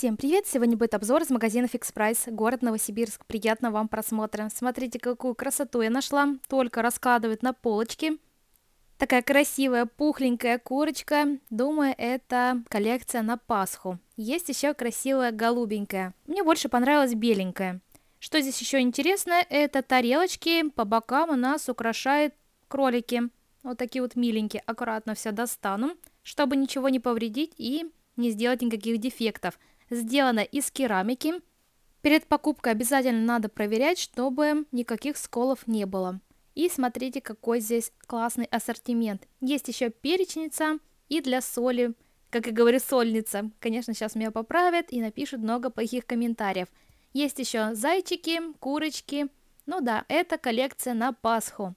Всем привет! Сегодня будет обзор из магазина Fix Price, город Новосибирск. Приятного вам просмотра. Смотрите, какую красоту я нашла. Только раскладывают на полочке. Такая красивая пухленькая курочка. Думаю, это коллекция на Пасху. Есть еще красивая голубенькая. Мне больше понравилась беленькая. Что здесь еще интересно, это тарелочки. По бокам у нас украшают кролики. Вот такие вот миленькие. Аккуратно все достану, чтобы ничего не повредить и не сделать никаких дефектов – сделана из керамики. Перед покупкой обязательно надо проверять, чтобы никаких сколов не было. И смотрите, какой здесь классный ассортимент. Есть еще перечница и для соли, как и говорю, сольница. Конечно, сейчас меня поправят и напишут много плохих комментариев. Есть еще зайчики, курочки. Ну да, это коллекция на Пасху.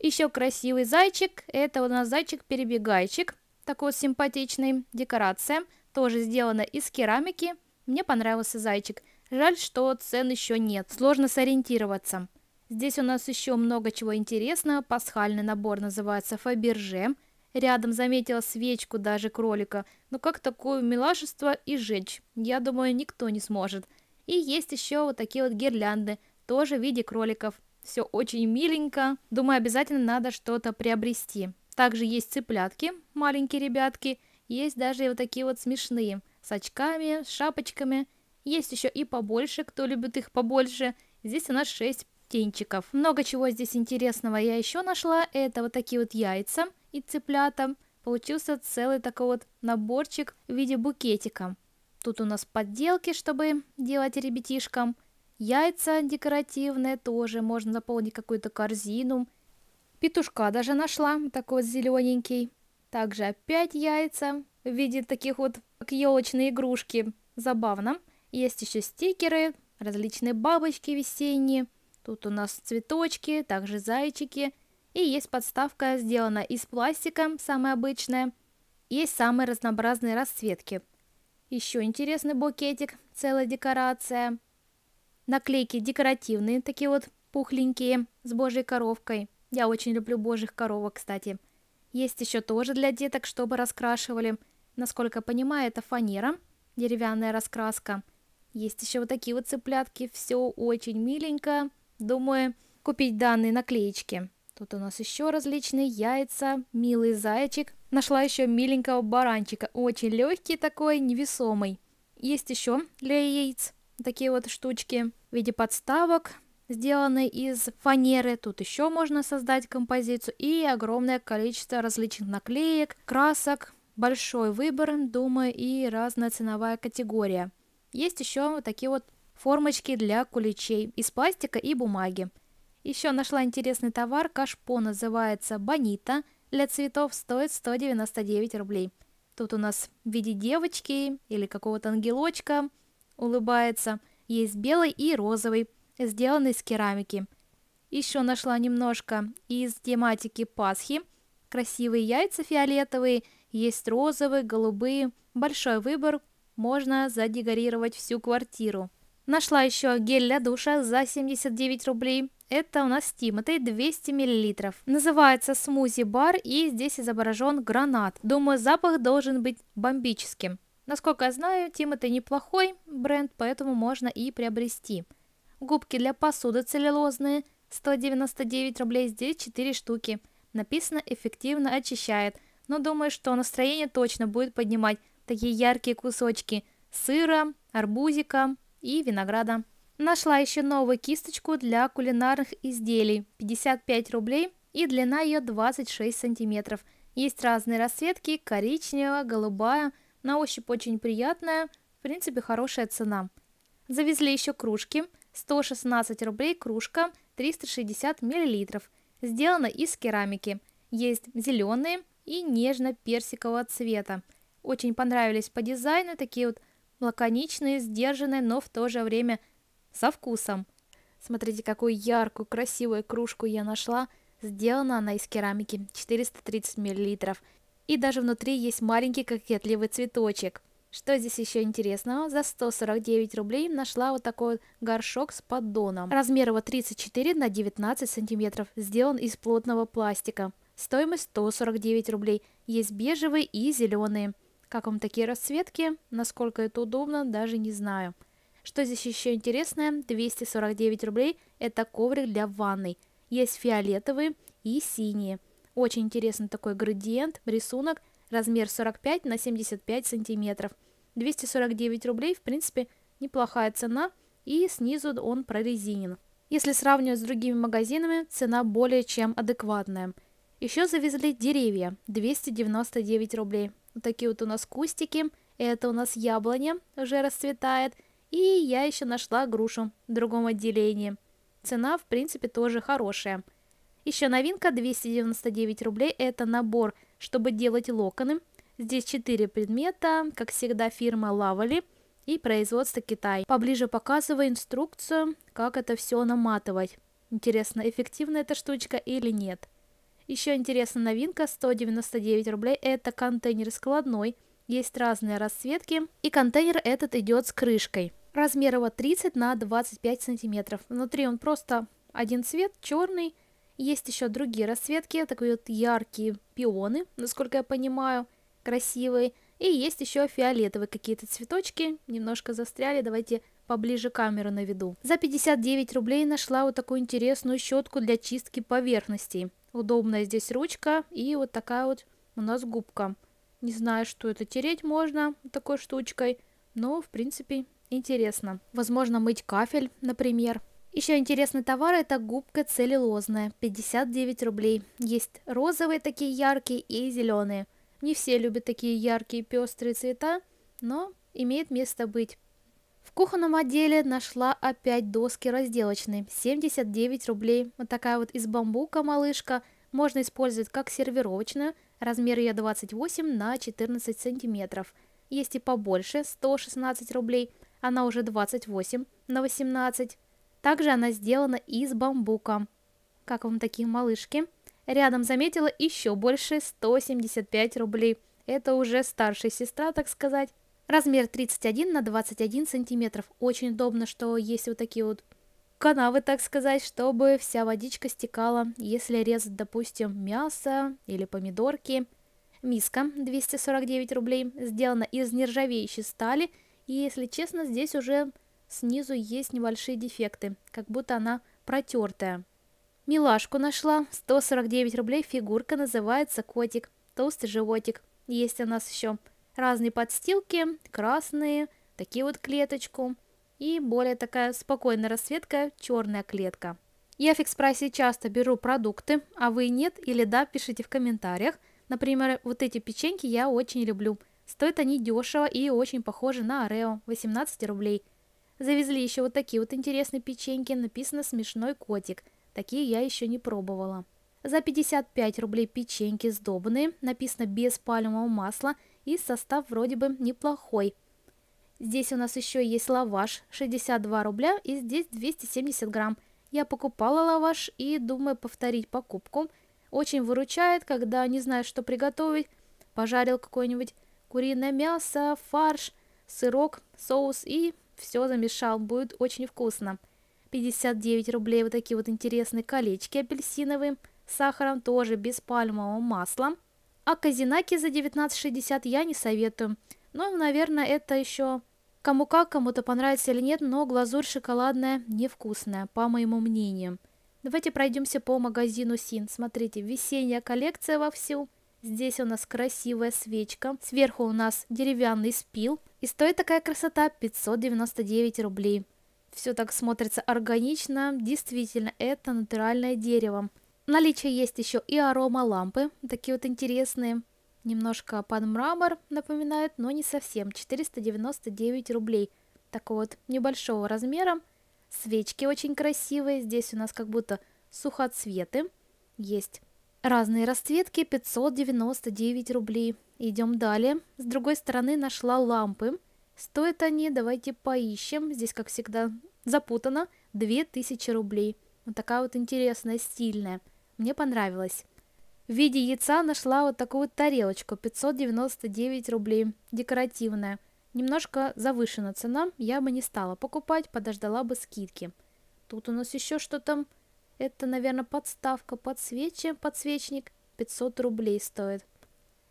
Еще красивый зайчик. Это у нас зайчик-перебегайчик. Такой симпатичный. Декорация тоже сделана из керамики. Мне понравился зайчик. Жаль, что цен еще нет. Сложно сориентироваться. Здесь у нас еще много чего интересного. Пасхальный набор называется Фаберже. Рядом заметила свечку даже кролика. Но как такое милашество и жечь? Я думаю, никто не сможет. И есть еще вот такие вот гирлянды, тоже в виде кроликов. Все очень миленько. Думаю, обязательно надо что-то приобрести. Также есть цыплятки, маленькие ребятки – есть даже и вот такие вот смешные, с очками, с шапочками. Есть еще и побольше, кто любит их побольше. Здесь у нас 6 птенчиков. Много чего здесь интересного я еще нашла. Это вот такие вот яйца и цыплята. Получился целый такой вот наборчик в виде букетика. Тут у нас подделки, чтобы делать ребятишкам. Яйца декоративные тоже, можно заполнить какую-то корзину. Петушка даже нашла, такой вот зелененький. Также опять яйца в виде таких вот как елочные игрушки. Забавно. Есть еще стикеры, различные бабочки весенние. Тут у нас цветочки, также зайчики. И есть подставка, сделана из пластика, самая обычная. Есть самые разнообразные расцветки. Еще интересный букетик, целая декорация. Наклейки декоративные, такие вот пухленькие, с божьей коровкой. Я очень люблю божьих коровок, кстати. Есть еще тоже для деток, чтобы раскрашивали. Насколько понимаю, это фанера, деревянная раскраска. Есть еще вот такие вот цыплятки, все очень миленько. Думаю, купить данные наклеечки. Тут у нас еще различные яйца, милый зайчик. Нашла еще миленького баранчика, очень легкий такой, невесомый. Есть еще для яиц такие вот штучки в виде подставок сделаны из фанеры. Тут еще можно создать композицию и огромное количество различных наклеек, красок, большой выбор, думаю, и разная ценовая категория. Есть еще вот такие вот формочки для куличей из пластика и бумаги. Еще нашла интересный товар, кашпо называется «Бонита», для цветов стоит 199 рублей. Тут у нас в виде девочки или какого-то ангелочка улыбается. Есть белый и розовый сделан из керамики. Еще нашла немножко из тематики Пасхи. Красивые яйца фиолетовые, есть розовые, голубые. Большой выбор, можно задекорировать всю квартиру. Нашла еще гель для душа за 79 рублей. Это у нас Тимотей это 200 мл. Называется смузи-бар и здесь изображен гранат. Думаю, запах должен быть бомбическим. Насколько я знаю, Тимотей неплохой бренд, поэтому можно и приобрести. Губки для посуды целлюлозные 199 рублей, здесь 4 штуки. Написано «эффективно очищает», но думаю, что настроение точно будет поднимать такие яркие кусочки сыра, арбузика и винограда. Нашла еще новую кисточку для кулинарных изделий 55 рублей и длина ее 26 сантиметров. Есть разные расцветки, коричневая, голубая, на ощупь очень приятная, в принципе хорошая цена. Завезли еще кружки – 116 рублей кружка 360 мл. Сделана из керамики. Есть зеленые и нежно-персикового цвета. Очень понравились по дизайну, такие вот лаконичные, сдержанные, но в то же время со вкусом. Смотрите, какую яркую, красивую кружку я нашла. Сделана она из керамики, 430 мл. И даже внутри есть маленький кокетливый цветочек. Что здесь еще интересного? За 149 рублей нашла вот такой вот горшок с поддоном. Размер его 34 на 19 сантиметров. Сделан из плотного пластика. Стоимость 149 рублей. Есть бежевые и зеленые. Как вам такие расцветки? Насколько это удобно, даже не знаю. Что здесь еще интересное? 249 рублей. Это коврик для ванной. Есть фиолетовые и синие. Очень интересный такой градиент, рисунок – размер 45 на 75 сантиметров. 249 рублей, в принципе, неплохая цена, и снизу он прорезинен. Если сравнивать с другими магазинами, цена более чем адекватная. Еще завезли деревья, 299 рублей. Вот такие вот у нас кустики, это у нас яблоня уже расцветает, и я еще нашла грушу в другом отделении. Цена, в принципе, тоже хорошая. Еще новинка 299 рублей, это набор чтобы делать локоны, здесь 4 предмета, как всегда фирма Лавали и производство Китай. Поближе показываю инструкцию, как это все наматывать. Интересно, эффективна эта штучка или нет. Еще интересная новинка, 199 рублей, это контейнер складной, есть разные расцветки, и контейнер этот идет с крышкой. Размер его 30 на 25 сантиметров. Внутри он просто один цвет, черный, есть еще другие расцветки, такие вот яркие пионы, насколько я понимаю, красивые. И есть еще фиолетовые какие-то цветочки, немножко застряли, давайте поближе камеру наведу. За 59 рублей нашла вот такую интересную щетку для чистки поверхностей. Удобная здесь ручка и вот такая вот у нас губка. Не знаю, что это тереть можно такой штучкой, но в принципе интересно. Возможно мыть кафель, например. Еще интересный товар это губка целлюлозная, 59 рублей. Есть розовые такие яркие и зеленые. Не все любят такие яркие пестрые цвета, но имеет место быть. В кухонном отделе нашла опять доски разделочные, 79 рублей. Вот такая вот из бамбука малышка, можно использовать как сервировочную, размер ее 28 на 14 сантиметров. Есть и побольше, 116 рублей, она уже 28 на 18 также она сделана из бамбука. Как вам такие малышки? Рядом заметила еще больше 175 рублей. Это уже старшая сестра, так сказать. Размер 31 на 21 сантиметров. Очень удобно, что есть вот такие вот канавы, так сказать, чтобы вся водичка стекала, если резать, допустим, мясо или помидорки. Миска 249 рублей сделана из нержавеющей стали. И, если честно, здесь уже Снизу есть небольшие дефекты, как будто она протертая. Милашку нашла. 149 рублей фигурка называется котик. Толстый животик. Есть у нас еще разные подстилки, красные, такие вот клеточку. И более такая спокойная расцветка, черная клетка. Я в фикс-прайсе часто беру продукты, а вы нет или да, пишите в комментариях. Например, вот эти печеньки я очень люблю. Стоят они дешево и очень похожи на Орео, 18 рублей. Завезли еще вот такие вот интересные печеньки, написано «Смешной котик». Такие я еще не пробовала. За 55 рублей печеньки сдобные, написано без пальмового масла и состав вроде бы неплохой. Здесь у нас еще есть лаваш 62 рубля и здесь 270 грамм. Я покупала лаваш и думаю повторить покупку. Очень выручает, когда не знаешь, что приготовить. Пожарил какое-нибудь куриное мясо, фарш, сырок, соус и все замешал, будет очень вкусно. 59 рублей вот такие вот интересные колечки апельсиновые, с сахаром тоже, без пальмового масла. А казинаки за 19,60 я не советую. Ну, наверное, это еще кому как, кому-то понравится или нет, но глазурь шоколадная невкусная, по моему мнению. Давайте пройдемся по магазину Син. Смотрите, весенняя коллекция вовсю. Здесь у нас красивая свечка. Сверху у нас деревянный спил. И стоит такая красота 599 рублей. Все так смотрится органично. Действительно, это натуральное дерево. Наличие есть еще и арома лампы. Такие вот интересные. Немножко под мрамор напоминает, но не совсем. 499 рублей. Такого вот небольшого размера. Свечки очень красивые. Здесь у нас как будто сухоцветы есть Разные расцветки 599 рублей. Идем далее. С другой стороны нашла лампы. Стоят они, давайте поищем. Здесь, как всегда, запутано. 2000 рублей. Вот такая вот интересная, стильная. Мне понравилась. В виде яйца нашла вот такую вот тарелочку, 599 рублей, декоративная. Немножко завышена цена, я бы не стала покупать, подождала бы скидки. Тут у нас еще что-то это, наверное, подставка под свечи, подсвечник 500 рублей стоит.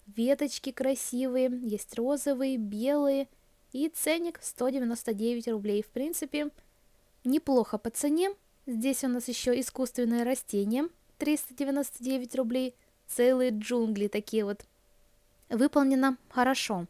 Веточки красивые, есть розовые, белые. И ценник 199 рублей. В принципе, неплохо по цене. Здесь у нас еще искусственное растение 399 рублей. Целые джунгли такие вот. Выполнено хорошо.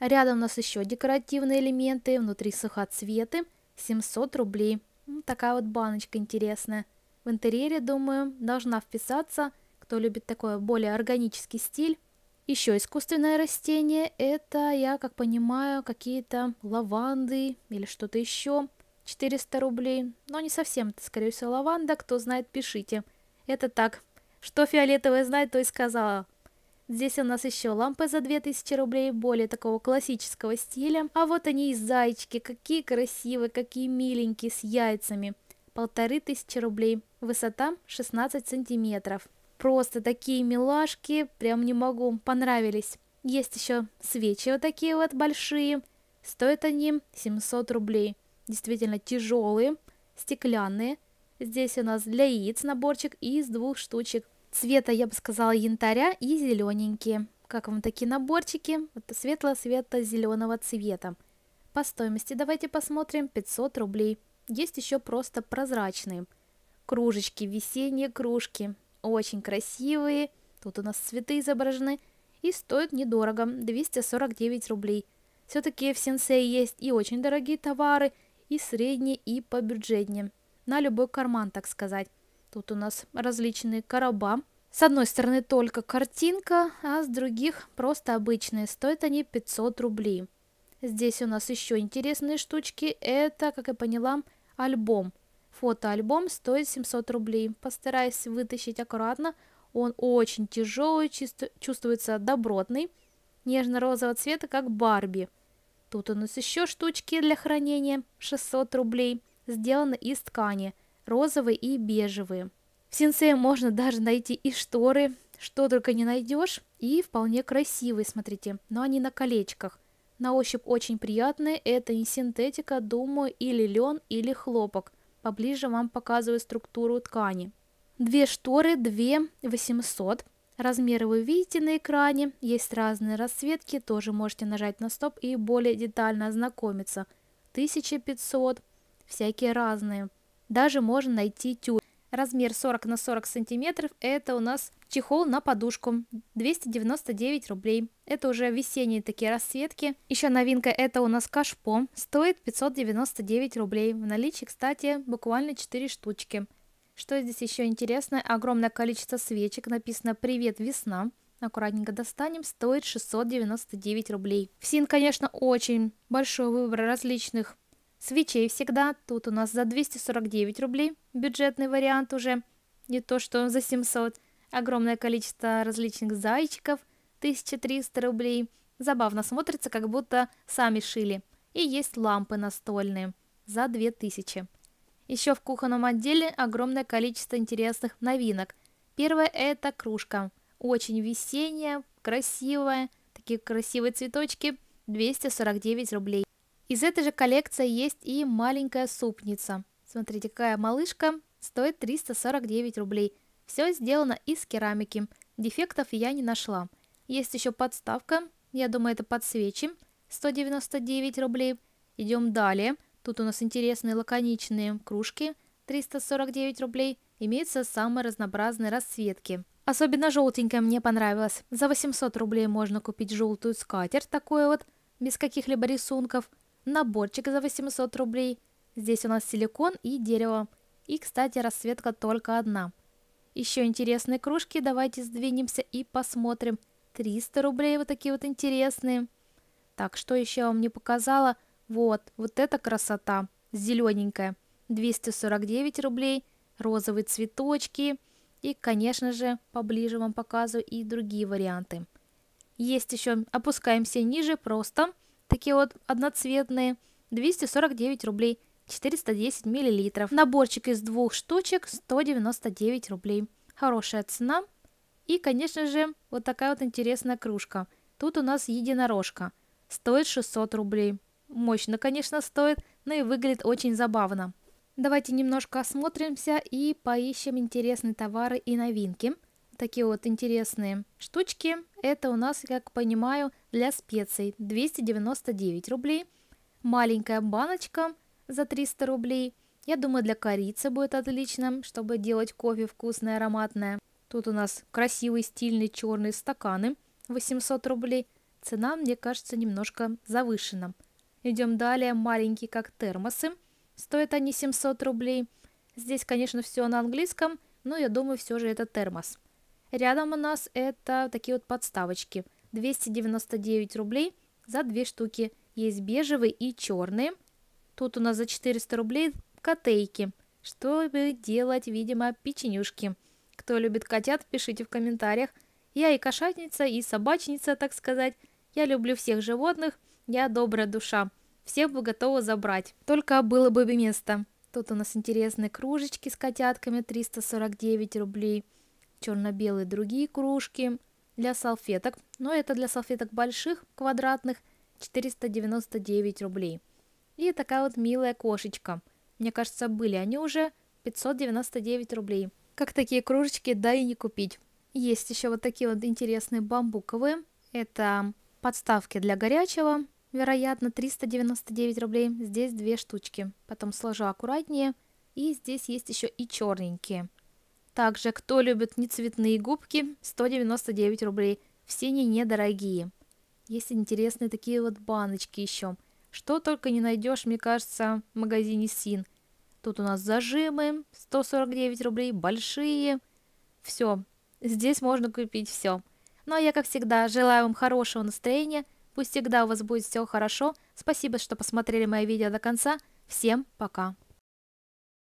Рядом у нас еще декоративные элементы, внутри сухоцветы 700 рублей. Ну, такая вот баночка интересная. В интерьере, думаю, должна вписаться, кто любит такой более органический стиль. Еще искусственное растение – это, я как понимаю, какие-то лаванды или что-то еще. 400 рублей, но не совсем, это, скорее всего, лаванда, кто знает, пишите. Это так, что фиолетовое знает, то и сказала. Здесь у нас еще лампы за 2000 рублей, более такого классического стиля. А вот они и зайчики, какие красивые, какие миленькие, с яйцами. Полторы тысячи рублей высота 16 сантиметров. Просто такие милашки, прям не могу, понравились. Есть еще свечи вот такие вот большие, стоят они 700 рублей. Действительно тяжелые, стеклянные. Здесь у нас для яиц наборчик из двух штучек. Цвета, я бы сказала, янтаря и зелененькие. Как вам такие наборчики? Вот светло-светло-зеленого цвета. По стоимости давайте посмотрим 500 рублей. Есть еще просто прозрачные – кружечки, весенние кружки, очень красивые, тут у нас цветы изображены, и стоят недорого, 249 рублей. Все-таки в Сенсей есть и очень дорогие товары, и средние, и по бюджетнее, на любой карман, так сказать. Тут у нас различные короба, с одной стороны только картинка, а с других просто обычные, стоят они 500 рублей. Здесь у нас еще интересные штучки, это, как я поняла, альбом – Фотоальбом стоит 700 рублей. Постараюсь вытащить аккуратно. Он очень тяжелый, чувствуется добротный. Нежно-розового цвета, как Барби. Тут у нас еще штучки для хранения. 600 рублей. Сделаны из ткани. Розовые и бежевые. В синсе можно даже найти и шторы. Что только не найдешь. И вполне красивые, смотрите. Но они на колечках. На ощупь очень приятные. Это не синтетика, думаю, или лен, или хлопок. Поближе вам показываю структуру ткани. Две шторы 2 800. Размеры вы видите на экране, есть разные расцветки, тоже можете нажать на стоп и более детально ознакомиться. 1500, всякие разные. Даже можно найти тюль. Размер 40 на 40 сантиметров – это у нас чехол на подушку, 299 рублей. Это уже весенние такие расцветки. Еще новинка – это у нас кашпо, стоит 599 рублей. В наличии, кстати, буквально 4 штучки. Что здесь еще интересно? Огромное количество свечек, написано «Привет, весна» аккуратненько достанем, стоит 699 рублей. В Син, конечно, очень большой выбор различных Свечей всегда, тут у нас за 249 рублей, бюджетный вариант уже, не то что за 700. Огромное количество различных зайчиков, 1300 рублей. Забавно смотрится, как будто сами шили. И есть лампы настольные за 2000. Еще в кухонном отделе огромное количество интересных новинок. Первое это кружка. Очень весенняя, красивая, такие красивые цветочки, 249 рублей. Из этой же коллекции есть и маленькая супница. Смотрите, какая малышка, стоит 349 рублей. Все сделано из керамики, дефектов я не нашла. Есть еще подставка, я думаю это под свечи, 199 рублей. Идем далее, тут у нас интересные лаконичные кружки, 349 рублей. Имеются самые разнообразные расцветки. Особенно желтенькая мне понравилась. За 800 рублей можно купить желтую скатерть, такую вот, без каких-либо рисунков – наборчик за 800 рублей. Здесь у нас силикон и дерево. И, кстати, расцветка только одна. Еще интересные кружки, давайте сдвинемся и посмотрим. 300 рублей вот такие вот интересные. Так, что еще я вам не показала? Вот, вот эта красота, зелененькая. 249 рублей, розовые цветочки. И, конечно же, поближе вам показываю и другие варианты. Есть еще, опускаемся ниже, просто такие вот одноцветные, 249 рублей, 410 миллилитров. Наборчик из двух штучек 199 рублей. Хорошая цена. И, конечно же, вот такая вот интересная кружка. Тут у нас единорожка. Стоит 600 рублей. Мощно, конечно, стоит, но и выглядит очень забавно. Давайте немножко осмотримся и поищем интересные товары и новинки такие вот интересные штучки. Это у нас, как понимаю, для специй 299 рублей. Маленькая баночка за 300 рублей. Я думаю, для корицы будет отлично, чтобы делать кофе вкусное, ароматное. Тут у нас красивые, стильные черные стаканы 800 рублей. Цена, мне кажется, немножко завышена. Идем далее, маленькие как термосы. Стоят они 700 рублей. Здесь, конечно, все на английском, но я думаю, все же это термос. Рядом у нас это такие вот подставочки. 299 рублей за две штуки. Есть бежевые и черные. Тут у нас за 400 рублей котейки, чтобы делать, видимо, печенюшки. Кто любит котят, пишите в комментариях. Я и кошатница, и собачница, так сказать. Я люблю всех животных, я добрая душа. Всех бы готова забрать, только было бы место. Тут у нас интересные кружечки с котятками, 349 рублей черно-белые другие кружки для салфеток, но это для салфеток больших, квадратных, 499 рублей. И такая вот милая кошечка. Мне кажется, были они уже 599 рублей. Как такие кружечки, да и не купить. Есть еще вот такие вот интересные бамбуковые. Это подставки для горячего, вероятно, 399 рублей. Здесь две штучки. Потом сложу аккуратнее. И здесь есть еще и черненькие. Также, кто любит нецветные губки, 199 рублей. Все они недорогие. Есть интересные такие вот баночки еще. Что только не найдешь, мне кажется, в магазине Син. Тут у нас зажимы, 149 рублей, большие. Все, здесь можно купить все. Ну а я, как всегда, желаю вам хорошего настроения. Пусть всегда у вас будет все хорошо. Спасибо, что посмотрели мое видео до конца. Всем пока.